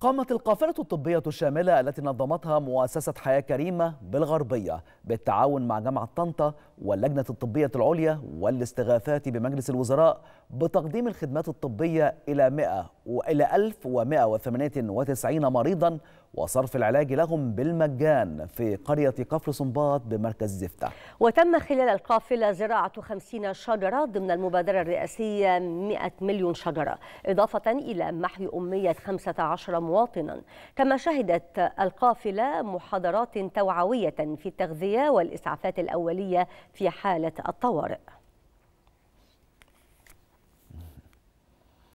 قامت القافلة الطبية الشاملة التي نظمتها مؤسسة حياة كريمة بالغربية بالتعاون مع جامعة طنطا واللجنة الطبية العليا والاستغاثات بمجلس الوزراء بتقديم الخدمات الطبية إلى إلى 1198 مريضا وصرف العلاج لهم بالمجان في قرية كفر صنباط بمركز زفتة وتم خلال القافلة زراعة 50 شجرة ضمن المبادرة الرئاسية 100 مليون شجرة إضافة إلى محو أمية 15 مواطنا كما شهدت القافلة محاضرات توعوية في التغذية والإسعافات الأولية في حالة الطوارئ